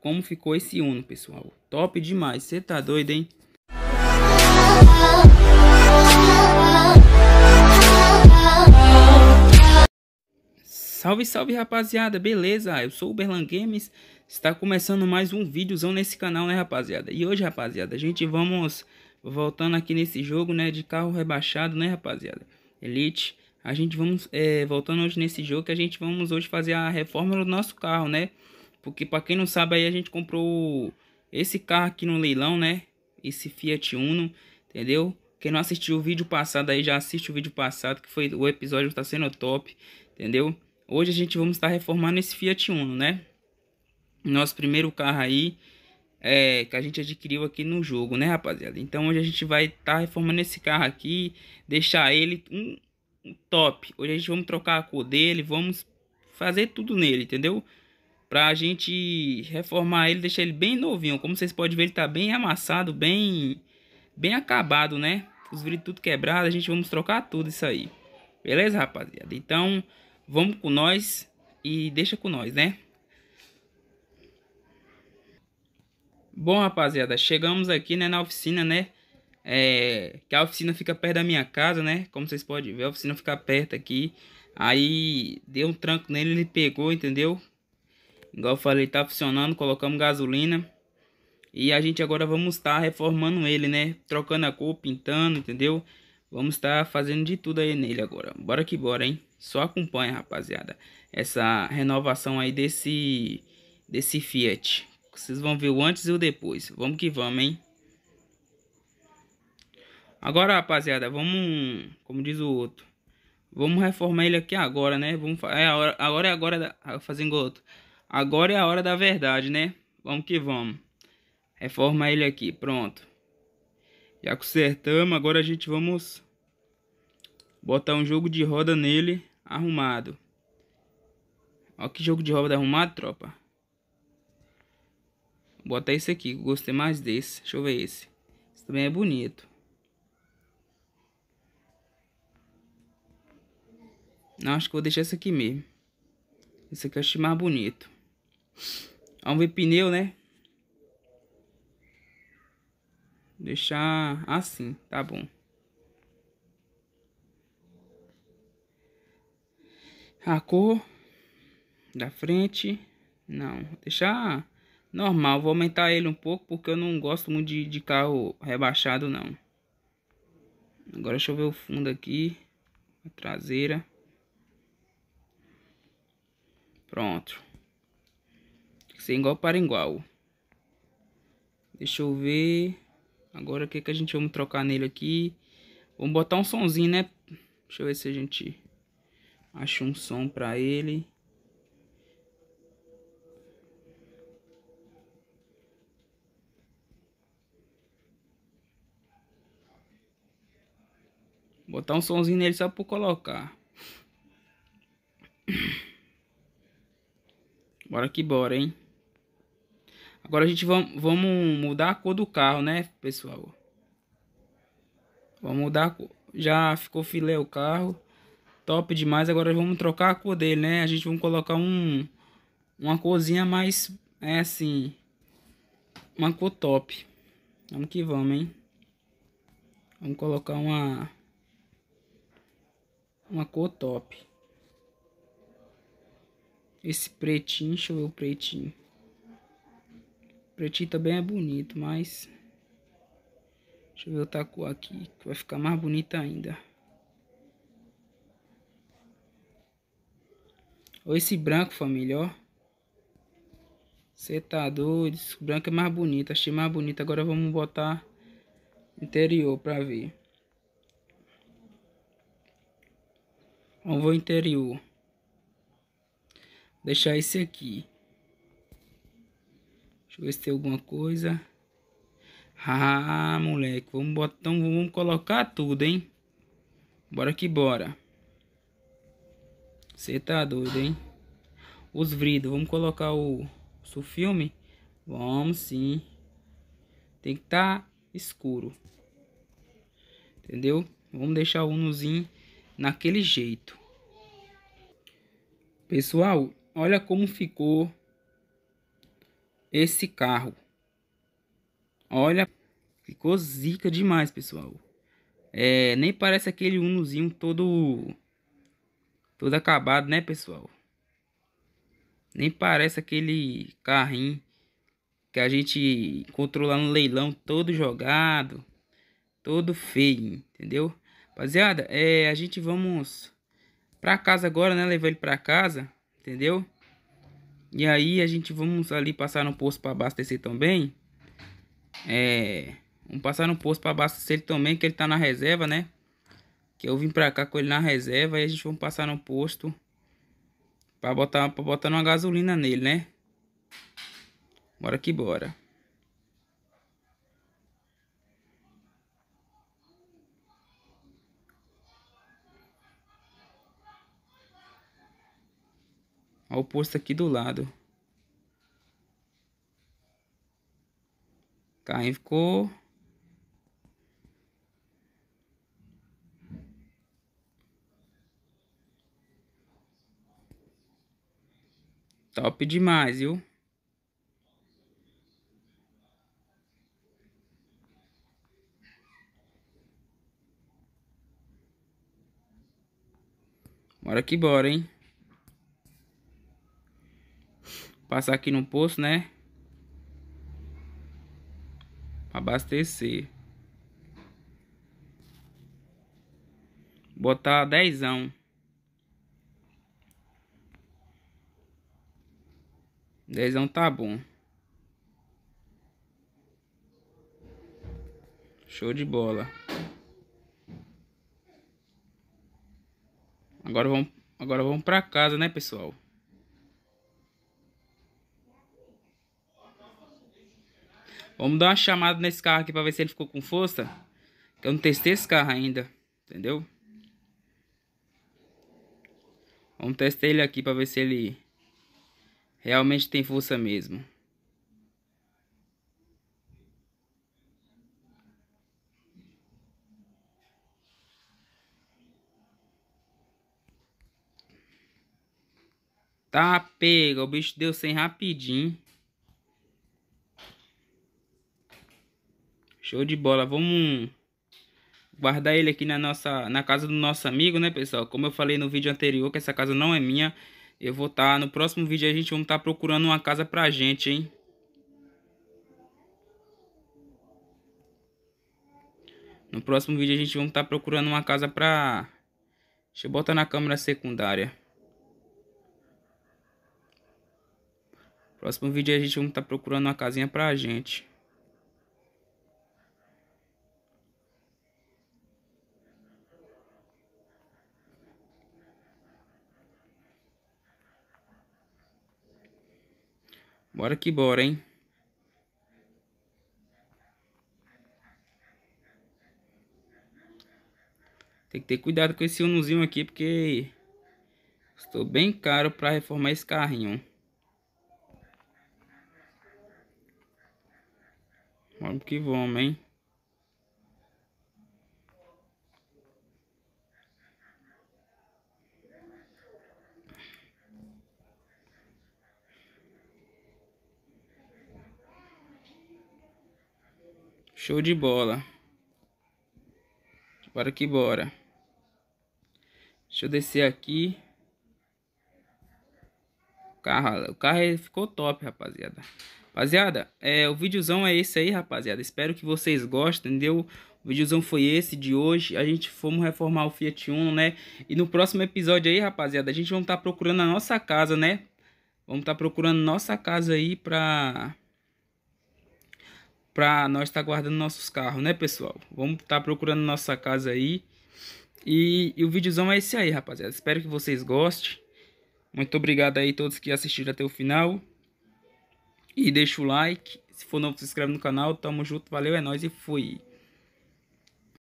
como ficou esse Uno, pessoal. Top demais. Você tá doido, hein? Salve, salve rapaziada, beleza? Eu sou o Berlan Games, está começando mais um vídeozão nesse canal, né rapaziada? E hoje, rapaziada, a gente vamos voltando aqui nesse jogo, né, de carro rebaixado, né rapaziada? Elite, a gente vamos, é, voltando hoje nesse jogo, que a gente vamos hoje fazer a reforma do nosso carro, né? Porque para quem não sabe aí a gente comprou esse carro aqui no leilão, né? Esse Fiat Uno, entendeu? Quem não assistiu o vídeo passado aí já assiste o vídeo passado que foi o episódio está sendo top, entendeu? Hoje a gente vamos estar reformando esse Fiat Uno, né? Nosso primeiro carro aí é, que a gente adquiriu aqui no jogo, né, rapaziada? Então hoje a gente vai estar tá reformando esse carro aqui, deixar ele um, um top. Hoje a gente vamos trocar a cor dele, vamos fazer tudo nele, entendeu? para a gente reformar ele, deixar ele bem novinho. Como vocês podem ver, ele tá bem amassado, bem, bem acabado, né? Os vidros tudo quebrado, a gente vamos trocar tudo isso aí. Beleza, rapaziada? Então, vamos com nós e deixa com nós, né? Bom, rapaziada, chegamos aqui, né, na oficina, né? É, que a oficina fica perto da minha casa, né? Como vocês podem ver, a oficina fica perto aqui. Aí, deu um tranco nele, ele pegou, entendeu? Igual eu falei, tá funcionando, colocamos gasolina. E a gente agora vamos estar tá reformando ele, né? Trocando a cor, pintando, entendeu? Vamos estar tá fazendo de tudo aí nele agora. Bora que bora, hein? Só acompanha, rapaziada. Essa renovação aí desse, desse Fiat. Vocês vão ver o antes e o depois. Vamos que vamos, hein? Agora, rapaziada, vamos... Como diz o outro. Vamos reformar ele aqui agora, né? Vamos, é, agora é agora... Fazendo outro. Agora é a hora da verdade, né? Vamos que vamos. Reforma ele aqui, pronto. Já consertamos, agora a gente vamos botar um jogo de roda nele arrumado. Olha que jogo de roda arrumado, tropa. Vou botar esse aqui, gostei mais desse. Deixa eu ver esse. Esse também é bonito. Não, acho que vou deixar esse aqui mesmo. Esse aqui eu achei mais bonito. Vamos ver pneu, né? Deixar assim, tá bom. A cor da frente, não. Deixar normal. Vou aumentar ele um pouco porque eu não gosto muito de, de carro rebaixado, não. Agora deixa eu ver o fundo aqui. A traseira. Pronto. Ser igual para igual. Deixa eu ver. Agora o que, que a gente vamos trocar nele aqui? Vamos botar um sonzinho, né? Deixa eu ver se a gente acha um som pra ele. Botar um somzinho nele só por colocar. Bora que bora, hein? Agora a gente vamos mudar a cor do carro, né, pessoal? Vamos mudar a cor. Já ficou filé o carro. Top demais. Agora vamos trocar a cor dele, né? A gente vamos colocar um... Uma corzinha mais... É assim... Uma cor top. Vamos que vamos, hein? Vamos colocar uma... Uma cor top. Esse pretinho, deixa eu ver o pretinho. Pretinho também é bonito, mas... Deixa eu ver outra cor aqui, que vai ficar mais bonita ainda. Ou esse branco, família, ó. Você tá doido? Esse branco é mais bonito, achei mais bonito. Agora vamos botar interior pra ver. Vamos ver o interior. Deixar esse aqui. Deixa eu ver se tem alguma coisa. Ah, moleque. Vamos botar, então vamos colocar tudo, hein? Bora que bora. Você tá doido, hein? Os vidros. Vamos colocar o, o filme? Vamos sim. Tem que tá escuro. Entendeu? Vamos deixar o Unozinho naquele jeito. Pessoal, olha como ficou esse carro. Olha, ficou zica demais, pessoal. É, nem parece aquele Unozinho todo todo acabado, né, pessoal? Nem parece aquele carrinho que a gente encontrou lá no leilão todo jogado, todo feio, entendeu? Rapaziada, é, a gente vamos pra casa agora, né? Levar ele pra casa, entendeu? E aí a gente vamos ali passar no posto para abastecer também. É, vamos passar no posto para abastecer também, que ele tá na reserva, né? Que eu vim pra cá com ele na reserva e a gente vamos passar no posto para botar, pra botar uma gasolina nele, né? Bora que bora. ao posto aqui do lado. O tá, carrinho ficou... Top demais, viu? Bora que bora, hein? Passar aqui no posto, né? Abastecer. Botar dezão. Dezão tá bom. Show de bola. Agora vamos, agora vamos para casa, né, pessoal? Vamos dar uma chamada nesse carro aqui pra ver se ele ficou com força. Que eu não testei esse carro ainda. Entendeu? Vamos testar ele aqui pra ver se ele realmente tem força mesmo. Tá, pega. O bicho deu 100 rapidinho. Show de bola. Vamos guardar ele aqui na nossa na casa do nosso amigo, né, pessoal? Como eu falei no vídeo anterior, que essa casa não é minha. Eu vou estar tá, no próximo vídeo a gente vamos estar tá procurando uma casa pra gente, hein? No próximo vídeo a gente vamos estar tá procurando uma casa pra Deixa eu botar na câmera secundária. Próximo vídeo a gente vamos estar tá procurando uma casinha pra gente. Bora que bora, hein? Tem que ter cuidado com esse unozinho aqui, porque estou bem caro para reformar esse carrinho. Vamos que vamos, hein? Show de bola. Bora que bora. Deixa eu descer aqui. O carro, o carro ficou top, rapaziada. Rapaziada, é, o videozão é esse aí, rapaziada. Espero que vocês gostem, entendeu? O videozão foi esse de hoje. A gente fomos reformar o Fiat Uno, né? E no próximo episódio aí, rapaziada, a gente vamos estar tá procurando a nossa casa, né? Vamos estar tá procurando nossa casa aí pra para nós estar tá guardando nossos carros, né, pessoal? Vamos estar tá procurando nossa casa aí. E, e, o videozão é esse aí, rapaziada. Espero que vocês gostem. Muito obrigado aí a todos que assistiram até o final. E deixa o like. Se for novo, se inscreve no canal. Tamo junto, valeu, é nóis e fui.